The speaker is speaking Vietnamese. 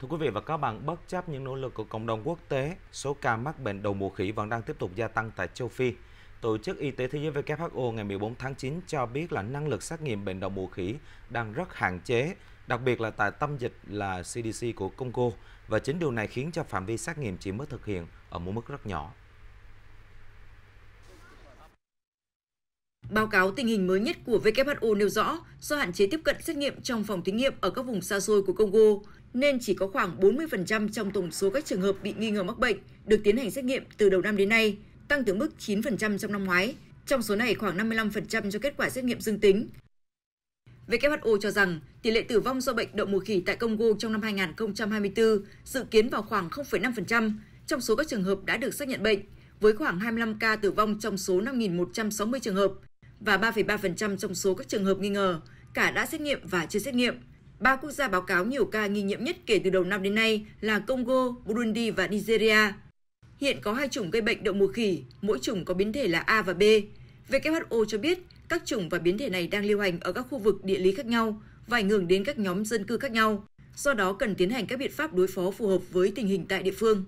Thưa quý vị và các bạn, bất chấp những nỗ lực của cộng đồng quốc tế, số ca mắc bệnh đầu mùa khỉ vẫn đang tiếp tục gia tăng tại châu Phi. Tổ chức Y tế Thế giới WHO ngày 14 tháng 9 cho biết là năng lực xét nghiệm bệnh đậu mùa khỉ đang rất hạn chế, đặc biệt là tại tâm dịch là CDC của Congo và chính điều này khiến cho phạm vi xét nghiệm chỉ mới thực hiện ở một mức rất nhỏ. Báo cáo tình hình mới nhất của WHO nêu rõ, do hạn chế tiếp cận xét nghiệm trong phòng thí nghiệm ở các vùng xa xôi của Congo, nên chỉ có khoảng 40% trong tổng số các trường hợp bị nghi ngờ mắc bệnh được tiến hành xét nghiệm từ đầu năm đến nay, tăng từ mức 9% trong năm ngoái. Trong số này, khoảng 55% cho kết quả xét nghiệm dương tính. WHO cho rằng tỷ lệ tử vong do bệnh đậu mùa khỉ tại Congo trong năm 2024 dự kiến vào khoảng 0,5% trong số các trường hợp đã được xác nhận bệnh, với khoảng 25 ca tử vong trong số 5.160 trường hợp và 3,3% trong số các trường hợp nghi ngờ, cả đã xét nghiệm và chưa xét nghiệm. Ba quốc gia báo cáo nhiều ca nghi nhiễm nhất kể từ đầu năm đến nay là Congo, Burundi và Nigeria. Hiện có hai chủng gây bệnh đậu mùa khỉ, mỗi chủng có biến thể là A và B. WHO cho biết các chủng và biến thể này đang lưu hành ở các khu vực địa lý khác nhau và ảnh hưởng đến các nhóm dân cư khác nhau. Do đó cần tiến hành các biện pháp đối phó phù hợp với tình hình tại địa phương.